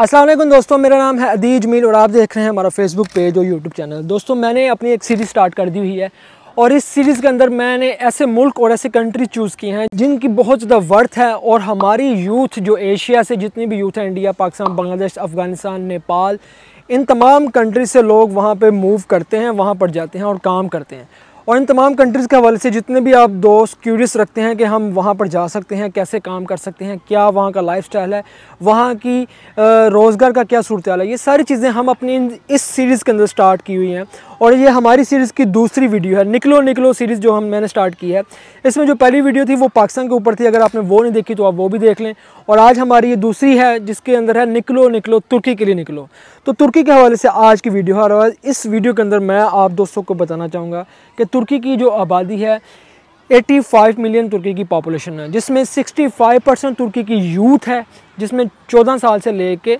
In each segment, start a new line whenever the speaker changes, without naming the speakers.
असलम दोस्तों मेरा नाम है अदीज मील और आप देख रहे हैं हमारा फेसबुक पेज और यूट्यूब चैनल दोस्तों मैंने अपनी एक सीरीज़ स्टार्ट कर दी हुई है और इस सीरीज़ के अंदर मैंने ऐसे मुल्क और ऐसे कंट्री चूज़ किए हैं जिनकी बहुत ज़्यादा वर्थ है और हमारी यूथ जो एशिया से जितनी भी यूथ है इंडिया पाकिस्तान बांग्लादेश अफ़गानिस्तान नेपाल इन तमाम कंट्री से लोग वहाँ पर मूव करते हैं वहाँ पर जाते हैं और काम करते हैं और इन तमाम कंट्रीज़ के हवाले से जितने भी आप दोस्त क्यूरियस रखते हैं कि हम वहाँ पर जा सकते हैं कैसे काम कर सकते हैं क्या वहाँ का लाइफ है वहाँ की रोज़गार का क्या सूरत है ये सारी चीज़ें हम अपनी इस सीरीज़ के अंदर स्टार्ट की हुई हैं और ये हमारी सीरीज़ की दूसरी वीडियो है निकलो निकलो सीरीज़ जो हम मैंने स्टार्ट की है इसमें जो पहली वीडियो थी वो पाकिस्तान के ऊपर थी अगर आपने वो नहीं देखी तो आप वो भी देख लें और आज हमारी ये दूसरी है जिसके अंदर है निकलो निकलो तुर्की के लिए निकलो तो तुर्की के हवाले से आज की वीडियो है और इस वीडियो के अंदर मैं आप दोस्तों को बताना चाहूँगा कि तुर्की की जो आबादी है 85 मिलियन तुर्की की पॉपुलेशन है जिसमें 65 परसेंट तुर्की की यूथ है जिसमें 14 साल से ले कर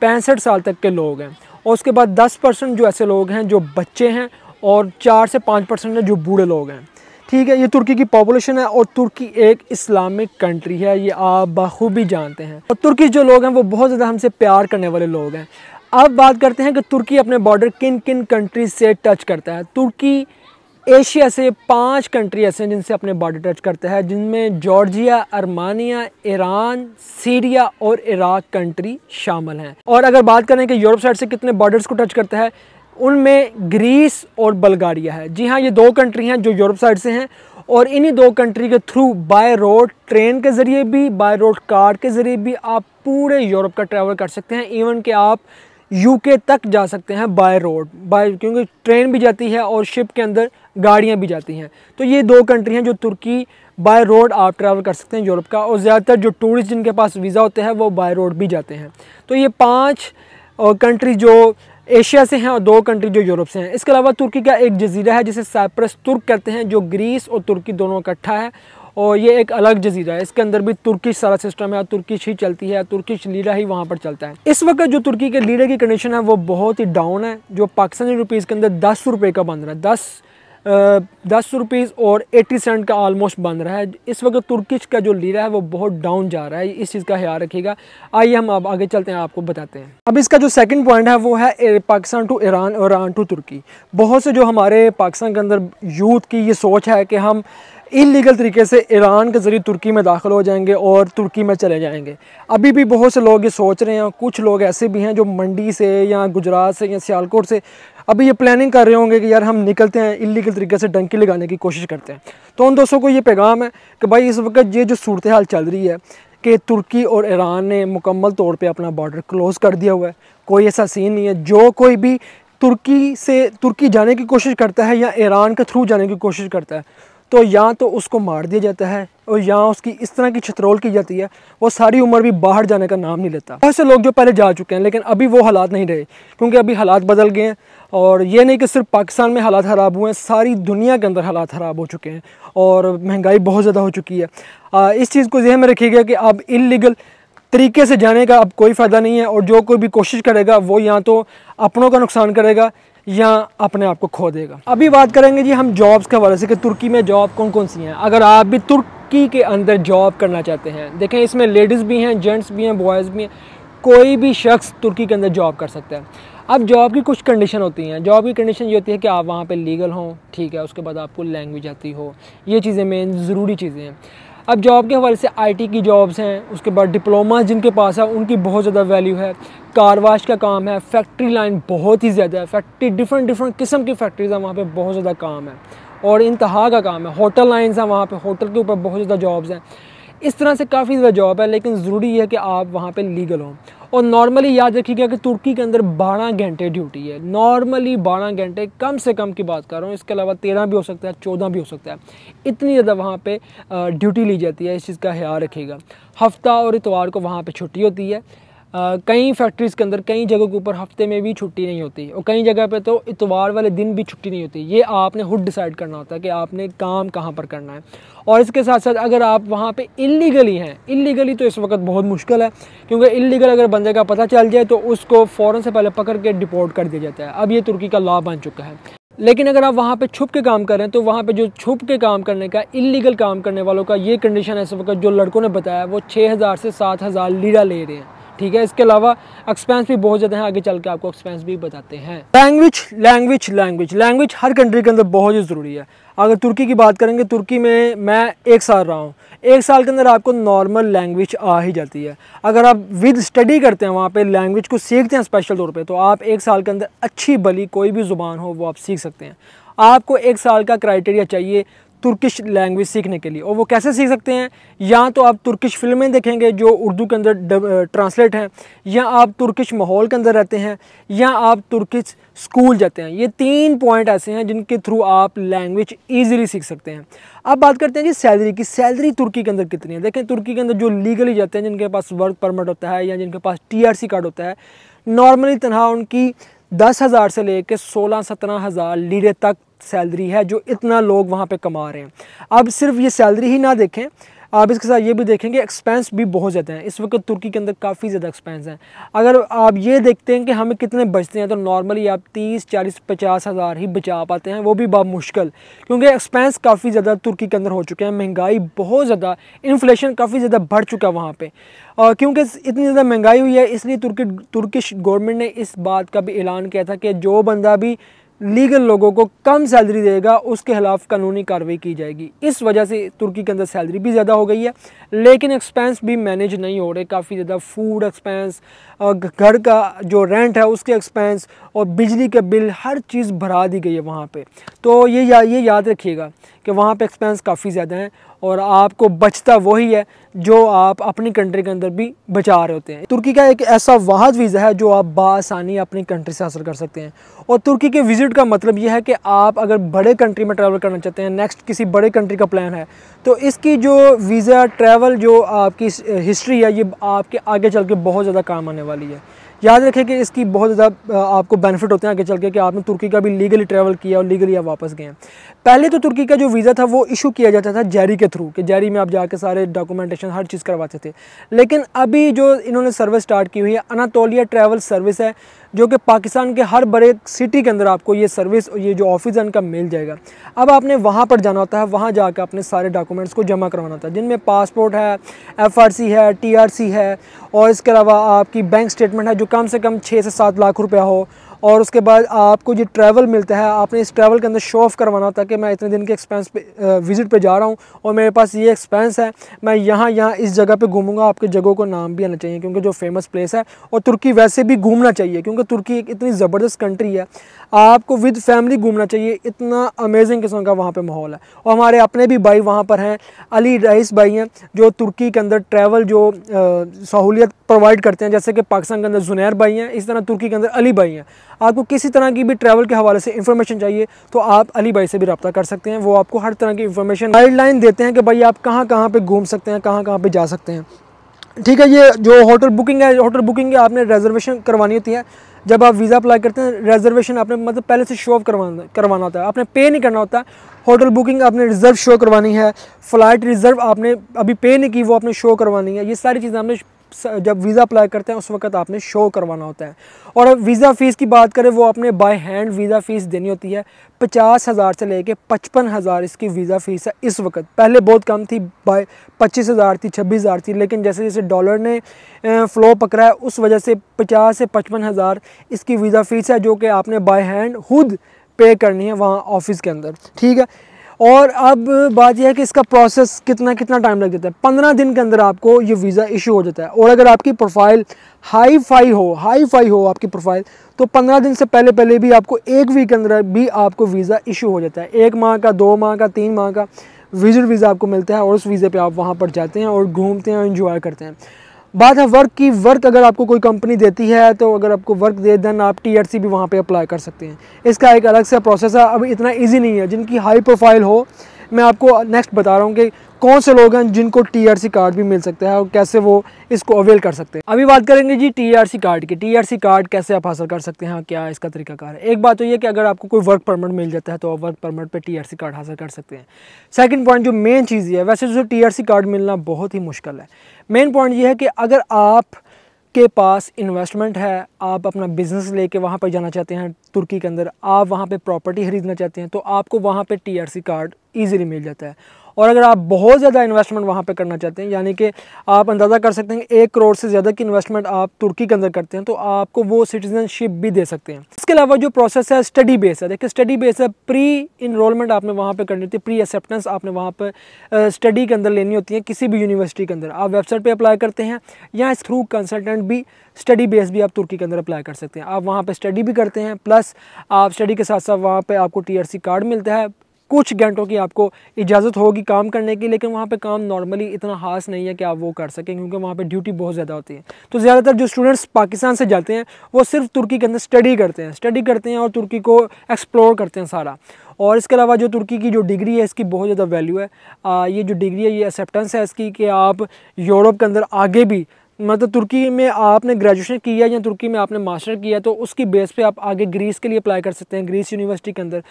पैंसठ साल तक के लोग हैं और उसके बाद 10 परसेंट जो ऐसे लोग हैं जो बच्चे हैं और चार से पाँच परसेंट जो बूढ़े लोग हैं ठीक है ये तुर्की की पॉपुलेशन है और तुर्की एक इस्लामिक कंट्री है ये आप बखूबी जानते हैं और तुर्की जो लोग हैं वो बहुत ज़्यादा हमसे प्यार करने वाले लोग हैं अब बात करते हैं कि तुर्की अपने बॉर्डर किन किन कंट्रीज से टच करता है तुर्की एशिया से पांच कंट्री ऐसे हैं जिनसे अपने बॉर्डर टच करते हैं जिनमें जॉर्जिया अरमानिया ईरान सीरिया और इराक कंट्री शामिल हैं और अगर बात करें कि यूरोप साइड से कितने बॉर्डर्स को टच करता है उनमें ग्रीस और बल्गारिया है जी हाँ ये दो कंट्री हैं जो यूरोप साइड से हैं और इन्हीं दो कंट्री के थ्रू बाय रोड ट्रेन के ज़रिए भी बाय रोड कार के ज़रिए भी आप पूरे यूरोप का ट्रैवल कर सकते हैं इवन कि आप यूके तक जा सकते हैं बाय रोड बाय क्योंकि ट्रेन भी जाती है और शिप के अंदर गाड़ियाँ भी जाती हैं तो ये दो कंट्री हैं जो तुर्की बाय रोड आप ट्रैवल कर सकते हैं यूरोप का और ज़्यादातर जो टूरिस्ट जिनके पास वीज़ा होता है वो बाय रोड भी जाते हैं तो ये पाँच कंट्री जो एशिया से हैं और दो कंट्री जो यूरोप से हैं इसके अलावा तुर्की का एक जजीरा है जिसे साइप्रस तुर्क कहते हैं जो ग्रीस और तुर्की दोनों इकट्ठा है और ये एक अलग जजीरा है इसके अंदर भी तुर्किश सारा सिस्टम है तुर्किश ही चलती है तुर्किश लीरा ही वहाँ पर चलता है इस वक्त जो तुर्की के लीरे की कंडीशन है वो बहुत ही डाउन है जो पाकिस्तानी रुपीज़ के अंदर दस रुपये का बन रहा है दस दस रुपीज़ और एटी सेंट का ऑलमोस्ट बन रहा है इस वक्त तुर्किश का जो लीरा है वो बहुत डाउन जा रहा है इस चीज़ का ख्याल रखिएगा आइए हम अब आगे चलते हैं आपको बताते हैं अब इसका जो सेकंड पॉइंट है वो है Pakistan to Iran Iran to तुर्की बहुत से जो हमारे पाकिस्तान के अंदर यूथ की ये सोच है कि हम इलीगल तरीके से ईरान के ज़रिए तुर्की में दाखिल हो जाएंगे और तुर्की में चले जाएंगे अभी भी बहुत से लोग ये सोच रहे हैं कुछ लोग ऐसे भी हैं जो मंडी से या गुजरात से या सियालकोट से अभी ये प्लानिंग कर रहे होंगे कि यार हम निकलते हैं इलीगल तरीके से डंकी लगाने की कोशिश करते हैं तो उन दोस्तों को ये पैगाम है कि भाई इस वक्त ये जो सूरत हाल चल रही है कि तुर्की और ईरान ने मुकम्मल तौर पर अपना बॉर्डर क्लोज़ कर दिया हुआ है कोई ऐसा सीन नहीं है जो कोई भी तुर्की से तुर्की जाने की कोशिश करता है या ईरान के थ्रू जाने की कोशिश करता है तो या तो उसको मार दिया जाता है और या उसकी इस तरह की छतरोल की जाती है वो सारी उम्र भी बाहर जाने का नाम नहीं लेता बहुत से लोग जो पहले जा चुके हैं लेकिन अभी वो हालात नहीं रहे क्योंकि अभी हालात बदल गए हैं और ये नहीं कि सिर्फ पाकिस्तान में हालात ख़राब हुए हैं सारी दुनिया के अंदर हालात ख़राब हो चुके हैं और महंगाई बहुत ज़्यादा हो चुकी है आ, इस चीज़ को जहन में रखिएगा कि अब इलीगल तरीके से जाने का अब कोई फ़ायदा नहीं है और जो कोई भी कोशिश करेगा वो या तो अपनों का नुकसान करेगा या अपने आप को खो देगा अभी बात करेंगे जी हम जॉब्स के हवाले से कि तुर्की में जॉब कौन कौन सी हैं अगर आप भी तुर्की के अंदर जॉब करना चाहते हैं देखें इसमें लेडीज़ भी हैं जेंट्स भी हैं बॉयज़ भी हैं कोई भी शख्स तुर्की के अंदर जॉब कर सकता है अब जॉब की कुछ कंडीशन होती हैं जॉब की कंडीशन ये होती है कि आप वहाँ पे लीगल हों ठीक है उसके बाद आपको लैंग्वेज आती हो ये चीज़ें मेन ज़रूरी चीज़ें हैं अब जॉब के हवाले से आईटी की जॉब्स हैं उसके बाद डिप्लोमा जिनके पास है उनकी बहुत ज़्यादा वैल्यू है कारवाश का काम है फैक्ट्री लाइन बहुत ही ज़्यादा है फैक्ट्री डिफरेंट डिफरेंट किस्म की फैक्ट्रीज हैं वहाँ पर बहुत ज़्यादा काम है और इंतहा का काम है होटल लाइन्स हैं वहाँ पर होटल के ऊपर बहुत ज़्यादा जॉब्स हैं इस तरह से काफ़ी ज़्यादा जॉब है लेकिन ज़रूरी है कि आप वहाँ पर लीगल हों और नॉर्मली याद रखिएगा कि तुर्की के अंदर 12 घंटे ड्यूटी है नॉर्मली 12 घंटे कम से कम की बात कर रहा हूँ इसके अलावा 13 भी हो सकता है 14 भी हो सकता है इतनी ज़्यादा वहाँ पे ड्यूटी ली जाती है इस चीज़ का ख्याल रखिएगा हफ्ता और इतवार को वहाँ पे छुट्टी होती है कई फैक्ट्रीज़ के अंदर कई जगहों के ऊपर हफ्ते में भी छुट्टी नहीं होती और कई जगह पे तो इतवार वाले दिन भी छुट्टी नहीं होती ये आपने खुद डिसाइड करना होता है कि आपने काम कहाँ पर करना है और इसके साथ साथ अगर आप वहाँ पे इलीगली हैं इलीगली तो इस वक्त बहुत मुश्किल है क्योंकि इलीगल अगर बंदे का पता चल जाए तो उसको फ़ौर से पहले पकड़ के डिपोर्ट कर दिया जाता है अब ये तुर्की का लॉ बन चुका है लेकिन अगर आप वहाँ पे छुप के काम करें तो वहाँ पे जो छुप के काम करने का इलीगल काम करने वालों का ये कंडीशन है इस वक्त जो लड़कों ने बताया वो छः हज़ार से सात हज़ार लीरा ले रहे हैं ठीक है इसके अलावा एक्सपेंस भी बहुत ज़्यादा है आगे चल के आपको एक्सपेंस भी बताते हैं लैंग्वेज लैंग्वेज लैंग्वेज लैंग्वेज हर कंट्री के अंदर बहुत ही ज़रूरी है अगर तुर्की की बात करेंगे तुर्की में मैं एक साल रहा हूँ एक साल के अंदर आपको नॉर्मल लैंग्वेज आ ही जाती है अगर आप विद स्टडी करते हैं वहाँ पे लैंग्वेज को सीखते हैं स्पेशल तौर पे तो आप एक साल के अंदर अच्छी भली कोई भी ज़ुबान हो वो आप सीख सकते हैं आपको एक साल का क्राइटेरिया चाहिए तुर्किश लैंग्वेज सीखने के लिए और वो कैसे सीख सकते हैं या तो आप तुर्किश फिल्में देखेंगे जो उर्दू के अंदर ट्रांसलेट हैं या आप तुर्किश माहौल के अंदर रहते हैं या आप तुर्किश स्कूल जाते हैं ये तीन पॉइंट ऐसे हैं जिनके थ्रू आप लैंग्वेज ईजिली सीख सकते हैं अब बात करते हैं जी सैलरी की सैलरी तुर्की के अंदर कितनी है देखें तुर्की के अंदर जो लीगली जाते हैं जिनके पास वर्क परमिट होता है या जिनके पास टी कार्ड होता है नॉर्मली तनख्वाह उनकी दस हज़ार से लेकर सोलह सत्रह हज़ार लीरे तक सैलरी है जो इतना लोग वहाँ पर कमा रहे हैं अब सिर्फ ये सैलरी ही ना देखें आप इसके साथ ये भी देखेंगे एक्सपेंस भी बहुत ज़्यादा हैं इस वक्त तुर्की के अंदर काफ़ी ज़्यादा एक्सपेंस हैं अगर आप ये देखते हैं कि हमें कितने बचते हैं तो नॉर्मली आप तीस चालीस पचास हज़ार ही बचा पाते हैं वो भी मुश्किल क्योंकि एक्सपेंस काफ़ी ज़्यादा तुर्की के अंदर हो चुके हैं महंगाई बहुत ज़्यादा इन्फ्लेशन काफ़ी ज़्यादा बढ़ चुका है वहाँ पर क्योंकि इतनी ज़्यादा महंगाई हुई है इसलिए तुर्की तुर्किश गवर्नमेंट ने इस बात का भी ऐलान किया था कि जो बंदा भी लीगल लोगों को कम सैलरी देगा उसके खिलाफ कानूनी कार्रवाई की जाएगी इस वजह से तुर्की के अंदर सैलरी भी ज़्यादा हो गई है लेकिन एक्सपेंस भी मैनेज नहीं हो रहे काफ़ी ज़्यादा फूड एक्सपेंस घर का जो रेंट है उसके एक्सपेंस और बिजली के बिल हर चीज़ भरा दी गई है वहाँ पे तो ये या, ये याद रखिएगा कि वहाँ पे एक्सपेंस काफ़ी ज़्यादा हैं और आपको बचता वही है जो आप अपनी कंट्री के अंदर भी बचा रहे होते हैं तुर्की का एक ऐसा वाहद वीज़ा है जो आप बासानी अपनी कंट्री से हासिल कर सकते हैं और तुर्की के विज़िट का मतलब यह है कि आप अगर बड़े कंट्री में ट्रैवल करना चाहते हैं नेक्स्ट किसी बड़े कंट्री का प्लान है तो इसकी जो वीज़ा ट्रैवल जो आपकी हिस्ट्री है ये आपके आगे चल के बहुत ज़्यादा काम आने वाली है याद रखें कि इसकी बहुत ज़्यादा आपको बेनिफिट होते हैं आगे चल के कि आपने तुर्की का भी लीगली ट्रैवल किया और लीगली आप वापस गए पहले तो तुर्की का जो वीज़ा था वो इशू किया जाता था जैरी के थ्रू कि जैरी में आप जाके सारे डॉक्यूमेंटेशन हर चीज़ करवाते थे लेकिन अभी जो इन्होंने सर्विस स्टार्ट की हुई है अनातोलिया ट्रैवल सर्विस है जो कि पाकिस्तान के हर बड़े सिटी के अंदर आपको ये सर्विस और ये जो ऑफिस है इनका मिल जाएगा अब आपने वहाँ पर जाना होता है वहाँ जाकर अपने सारे डॉक्यूमेंट्स को जमा करवाना होता है जिनमें पासपोर्ट है एफ है टी है और इसके अलावा आपकी बैंक स्टेटमेंट है जो कम से कम छः से सात लाख रुपया हो और उसके बाद आपको जो ट्रैवल मिलता है आपने इस ट्रैवल के अंदर शो ऑफ करवाना होता है कि मैं इतने दिन के एक्सपेंस पे विज़िट पे जा रहा हूँ और मेरे पास ये एक्सपेंस है मैं यहाँ यहाँ इस जगह पे घूमूंगा आपके जगहों को नाम भी आना चाहिए क्योंकि जो फेमस प्लेस है और तुर्की वैसे भी घूमना चाहिए क्योंकि तुर्की एक इतनी ज़बरदस्त कंट्री है आपको विद फैमिली घूमना चाहिए इतना अमेजिंग किस्म का वहाँ पर माहौल है और हमारे अपने भी भाई वहाँ पर हैं अली रईस भाई हैं जो तुर्की के अंदर ट्रैवल जो सहूलियत प्रोवाइड करते हैं जैसे कि पाकिस्तान के अंदर जुनैर भाई हैं इस तरह तुर्की के अंदर अली भाई हैं आपको किसी तरह की भी ट्रैवल के हवाले से इंफॉर्मेशन चाहिए तो आप अली भाई से भी रब्ता कर सकते हैं वो आपको हर तरह की इंफॉर्मेशन गाइडलाइन देते हैं कि भाई आप कहाँ कहाँ पर घूम सकते हैं कहाँ कहाँ पर जा सकते हैं ठीक है ये जो होटल बुकिंग है होटल बुकिंग की आपने रिजर्वेशन करवानी होती है जब आप वीज़ा अप्लाई करते हैं रिजर्वेशन आपने मतलब पहले से शो ऑफ करवाना करवाना होता है आपने पे नहीं करना होता होटल बुकिंग आपने रिज़र्व शो करवानी है फ़्लाइट रिज़र्व आपने अभी पे नहीं की वो आपने शो करवानी है ये सारी चीज़ें आपने जब वीज़ा अप्लाई करते हैं उस वक्त आपने शो करवाना होता है और वीज़ा फ़ीस की बात करें वो आपने बाय हैंड वीज़ा फ़ीस देनी होती है पचास हज़ार से लेके पचपन हज़ार इसकी वीज़ा फ़ीस है इस वक्त पहले बहुत कम थी बाय पच्चीस हज़ार थी छब्बीस हज़ार थी लेकिन जैसे जैसे डॉलर ने फ़्लो पकड़ा है उस वजह से पचास से पचपन हज़ार इसकी वीज़ा फ़ीस है जो कि आपने बाय हैंड खुद पे करनी है वहाँ ऑफिस के अंदर ठीक है और अब बात यह है कि इसका प्रोसेस कितना कितना टाइम लग जाता है पंद्रह दिन के अंदर आपको ये वीज़ा इशू हो जाता है और अगर आपकी प्रोफाइल हाई फाई हो हाई फाई हो आपकी प्रोफाइल तो पंद्रह दिन से पहले पहले भी आपको एक वीक के अंदर भी आपको वीज़ा इशू हो जाता है एक माह का दो माह का तीन माह का विजिट वीज़ा आपको मिलता है और उस वीज़े पर आप वहाँ पर जाते हैं और घूमते हैं और इन्जॉय करते हैं बात है वर्क की वर्क अगर आपको कोई कंपनी देती है तो अगर आपको वर्क दे देन आप टी आर सी भी वहाँ पर अप्लाई कर सकते हैं इसका एक अलग सा प्रोसेस है अब इतना ईजी नहीं है जिनकी हाई प्रोफाइल हो मैं आपको नेक्स्ट बता रहा हूँ कि कौन से लोग हैं जिनको सी कार्ड भी मिल सकता है और कैसे वो इसको अवेल कर सकते हैं अभी बात करेंगे जी सी कार्ड की सी कार्ड कैसे आप हासिल कर सकते हैं हाँ, क्या इसका तरीकाकार है एक बात तो ये कि अगर आपको कोई वर्क परमिट मिल जाता है तो आप वर्क परमिट पे सी कार्ड हासिल कर सकते हैं सेकंड पॉइंट जो मेन चीज़ है वैसे जो सी कार्ड मिलना बहुत ही मुश्किल है मेन पॉइंट ये है कि अगर आप के पास इन्वेस्टमेंट है आप अपना बिज़नेस लेके वहाँ पर जाना चाहते हैं तुर्की के अंदर आप वहाँ पे प्रॉपर्टी खरीदना चाहते हैं तो आपको वहाँ पे टीआरसी कार्ड इजीली मिल जाता है और अगर आप बहुत ज़्यादा इन्वेस्टमेंट वहाँ पर करना चाहते हैं यानी कि आप अंदाज़ा कर सकते हैं एक करोड़ से ज़्यादा की इन्वेस्टमेंट आप तुर्की के अंदर करते हैं तो आपको वो सिटीजनशिप भी दे सकते हैं इसके अलावा जो प्रोसेस है स्टडी बेस है देखिए स्टडी बेस है प्री इनरोलमेंट आपने वहाँ पर करनी होती है प्री एक्सेप्टेंस आपने वहाँ पर स्टडी के अंदर लेनी होती है किसी भी यूनिवर्सिटी के अंदर आप वेबसाइट पर अप्लाई करते हैं या इस थ्रू कंसल्टेंट भी स्टडी बेस भी आप तुर्की के अंदर अप्लाई कर सकते हैं आप वहाँ पर स्टडी भी करते हैं प्लस आप स्टडी के साथ साथ वहाँ पर आपको टी कार्ड मिलता है कुछ घंटों की आपको इजाज़त होगी काम करने की लेकिन वहाँ पे काम नॉर्मली इतना खास नहीं है कि आप वो कर सकें क्योंकि वहाँ पे ड्यूटी बहुत ज़्यादा होती है तो ज़्यादातर जो स्टूडेंट्स पाकिस्तान से जाते हैं वो सिर्फ तुर्की के अंदर स्टडी करते हैं स्टडी करते हैं और तुर्की को एक्सप्लोर करते हैं सारा और इसके अलावा जो तुर्की की जो डिग्री है इसकी बहुत ज़्यादा वैल्यू है आ, ये जो डिग्री है ये एक्सेप्टेंस है इसकी कि आप यूरोप के अंदर आगे भी मतलब तुर्की में आपने ग्रेजुएशन किया या तुर्की में आपने मास्टर किया तो उसकी बेस पे आप आगे ग्रीस के लिए अप्लाई कर सकते हैं ग्रीस यूनिवर्सिटी के अंदर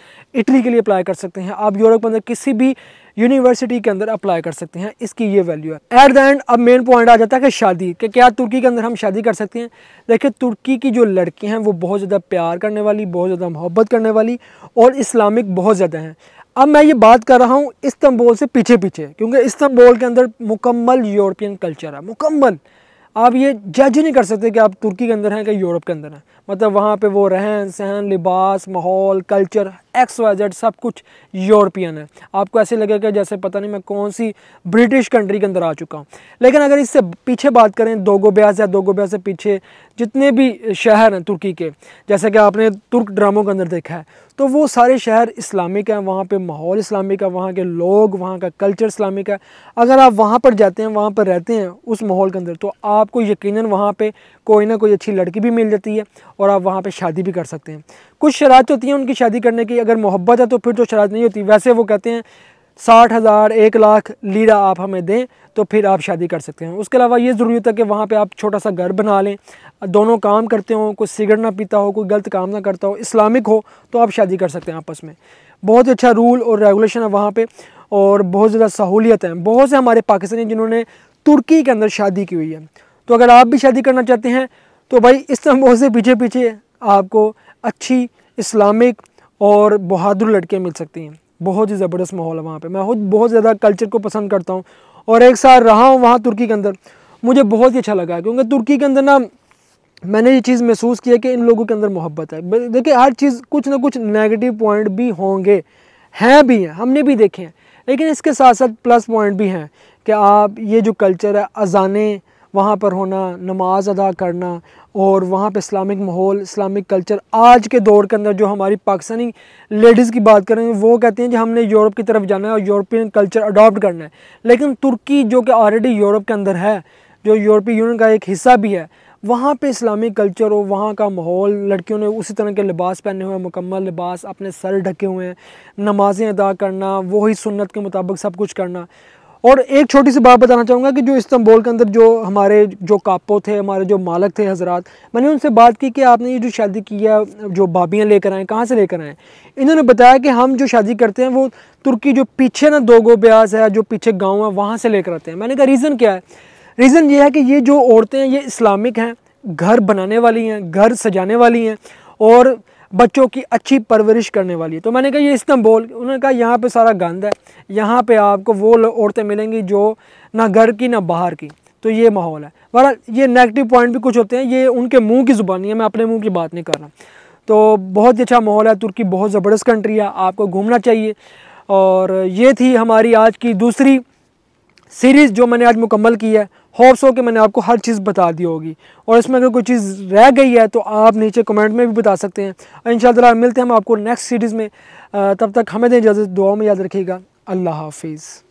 इटली के लिए अप्लाई कर सकते हैं आप यूरोप के अंदर किसी भी यूनिवर्सिटी के अंदर अप्लाई कर सकते हैं इसकी ये वैल्यू है एट द एंड अब मेन पॉइंट आ जाता है कि शादी कि क्या तुर्की के अंदर हम शादी कर सकते हैं देखिए तुर्की की जो लड़कियाँ हैं वो बहुत ज़्यादा प्यार करने वाली बहुत ज़्यादा मोहब्बत करने वाली और इस्लामिक बहुत ज़्यादा हैं अब मैं ये बात कर रहा हूँ इस्तंबोल से पीछे पीछे क्योंकि इस्तंबोल के अंदर मुकम्मल यूरोपियन कल्चर है मुकम्मल आप ये जज नहीं कर सकते कि आप तुर्की के अंदर हैं कि यूरोप के अंदर हैं मतलब वहाँ पे वो रहन सहन लिबास माहौल कल्चर एक्स वाई जेड सब कुछ यूरोपियन है आपको ऐसे लगेगा जैसे पता नहीं मैं कौन सी ब्रिटिश कंट्री के अंदर आ चुका हूँ लेकिन अगर इससे पीछे बात करें दोगो ब्यास या दोगो ब्याज से पीछे जितने भी शहर हैं तुर्की के जैसा कि आपने तुर्क ड्रामों के अंदर देखा है तो वो सारे शहर इस्लामिक हैं वहाँ पे माहौल इस्लामिक है वहाँ के लोग वहाँ का कल्चर इस्लामिक है अगर आप वहाँ पर जाते हैं वहाँ पर रहते हैं उस माहौल के अंदर तो आपको यकीन वहाँ पर कोई ना कोई अच्छी लड़की भी मिल जाती है और आप वहाँ पर शादी भी कर सकते हैं कुछ शरात होती हैं उनकी शादी करने की अगर मोहब्बत है तो फिर तो शरात नहीं होती वैसे वो कहते हैं साठ हज़ार एक लाख लीरा आप हमें दें तो फिर आप शादी कर सकते हैं उसके अलावा ये ज़रूरत है कि वहाँ पे आप छोटा सा घर बना लें दोनों काम करते हो कोई सिगरेट ना पीता हो कोई गलत काम ना करता हो इस्लामिक हो तो आप शादी कर सकते हैं आपस में बहुत अच्छा रूल और रेगुलेशन है वहाँ पर और बहुत ज़्यादा सहूलियत है बहुत से हमारे पाकिस्तानी जिन्होंने तुर्की के अंदर शादी की हुई है तो अगर आप भी शादी करना चाहते हैं तो भाई इस बहुत से पीछे पीछे आपको अच्छी इस्लामिक और बहादुर लड़कियाँ मिल सकती हैं बहुत ही ज़बरदस्त माहौल है वहाँ पर मैं खुद बहुत ज़्यादा कल्चर को पसंद करता हूँ और एक साल रहा हूँ वहाँ तुर्की के अंदर मुझे बहुत ही अच्छा लगा क्योंकि तुर्की के अंदर ना मैंने ये चीज़ महसूस किया कि इन लोगों के अंदर मोहब्बत है देखिए हर चीज़ कुछ ना कुछ नेगेटिव पॉइंट भी होंगे हैं भी हैं हमने भी देखे हैं लेकिन इसके साथ साथ प्लस पॉइंट भी हैं कि आप ये जो कल्चर है अजानें वहाँ पर होना नमाज़ अदा करना और वहाँ पर इस्लामिक माहौल इस्लामिक कल्चर आज के दौर के अंदर जो हमारी पाकिस्तानी लेडीज़ की बात करें वो कहती हैं कि हमने यूरोप की तरफ जाना है और यूरोपियन कल्चर अडॉप्ट करना है लेकिन तुर्की जो कि ऑलरेडी यूरोप के अंदर है जो यूरोपीय यूनियन का एक हिस्सा भी है वहाँ पे इस्लामिक कल्चर हो वहाँ का माहौल लड़कियों ने उसी तरह के लिबास पहने हुए हैं मुकम्मल लिबास अपने सर ढके हुए हैं नमाज़ें अदा करना वही सुन्नत के मुताबिक सब कुछ करना और एक छोटी सी बात बताना चाहूँगा कि जो इस्तंबोल के अंदर जो हमारे जो कापो थे हमारे जो मालक थे हजरात मैंने उनसे बात की कि आपने ये जो शादी की है जो भाभियाँ लेकर आएँ कहाँ से लेकर आएँ इन्होंने बताया कि हम जो शादी करते हैं वो तुर्की जो पीछे ना दोगो ब्याज है जो पीछे गाँव है वहाँ से लेकर आते हैं मैंने कहा रीज़न क्या है रीज़न ये है कि ये जो औरतें हैं ये इस्लामिक हैं घर बनाने वाली हैं घर सजाने वाली हैं और बच्चों की अच्छी परवरिश करने वाली है तो मैंने कहा ये इस्तंबोल उन्होंने कहा यहाँ पे सारा गंद है यहाँ पे आपको वो औरतें मिलेंगी जो ना घर की ना बाहर की तो ये माहौल है बहरहाल ये नेगेटिव पॉइंट भी कुछ होते हैं ये उनके मुँह की ज़ुबानी है मैं अपने मुँह की बात नहीं कर रहा तो बहुत ही अच्छा माहौल है तुर्की बहुत ज़बरदस्त कंट्री है आपको घूमना चाहिए और ये थी हमारी आज की दूसरी सीरीज़ जो मैंने आज मुकम्मल की है हो के मैंने आपको हर चीज़ बता दी होगी और इसमें अगर कोई चीज़ रह गई है तो आप नीचे कमेंट में भी बता सकते हैं इन शाला मिलते हैं हम आपको नेक्स्ट सीरीज़ में तब तक हमें दें इजाज़त दुआ में याद रखिएगा अल्लाह हाफिज़